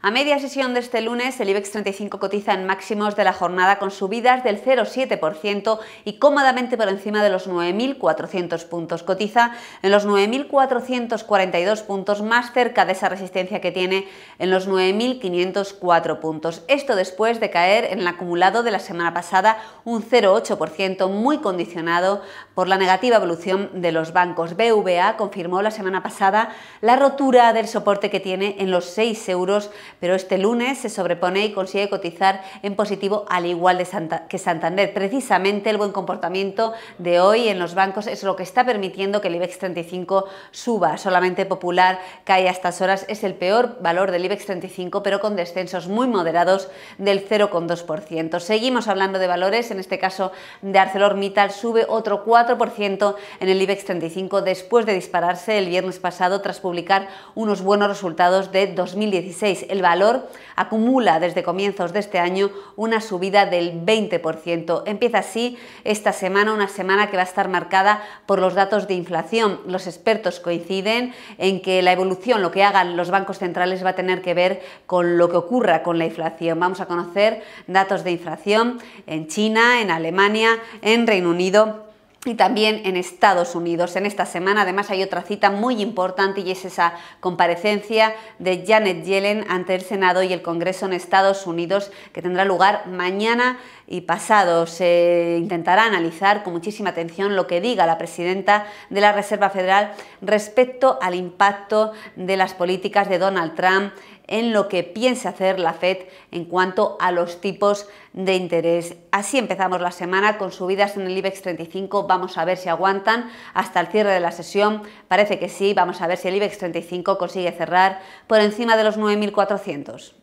A media sesión de este lunes, el IBEX 35 cotiza en máximos de la jornada con subidas del 0,7% y cómodamente por encima de los 9.400 puntos. Cotiza en los 9.442 puntos, más cerca de esa resistencia que tiene en los 9.504 puntos. Esto después de caer en el acumulado de la semana pasada un 0,8%, muy condicionado por la negativa evolución de los bancos. BVA confirmó la semana pasada la rotura del soporte que tiene en los 6 euros pero este lunes se sobrepone y consigue cotizar en positivo al igual que Santander. Precisamente el buen comportamiento de hoy en los bancos es lo que está permitiendo que el IBEX 35 suba. Solamente Popular cae a estas horas, es el peor valor del IBEX 35, pero con descensos muy moderados del 0,2%. Seguimos hablando de valores, en este caso de ArcelorMittal sube otro 4% en el IBEX 35 después de dispararse el viernes pasado tras publicar unos buenos resultados de 2016 el valor acumula desde comienzos de este año una subida del 20%. Empieza así esta semana, una semana que va a estar marcada por los datos de inflación. Los expertos coinciden en que la evolución, lo que hagan los bancos centrales va a tener que ver con lo que ocurra con la inflación. Vamos a conocer datos de inflación en China, en Alemania, en Reino Unido y también en Estados Unidos. En esta semana además hay otra cita muy importante y es esa comparecencia de Janet Yellen ante el Senado y el Congreso en Estados Unidos que tendrá lugar mañana y pasado. Se intentará analizar con muchísima atención lo que diga la presidenta de la Reserva Federal respecto al impacto de las políticas de Donald Trump en lo que piensa hacer la Fed en cuanto a los tipos de interés. Así empezamos la semana con subidas en el IBEX 35. Vamos a ver si aguantan hasta el cierre de la sesión. Parece que sí. Vamos a ver si el IBEX 35 consigue cerrar por encima de los 9.400.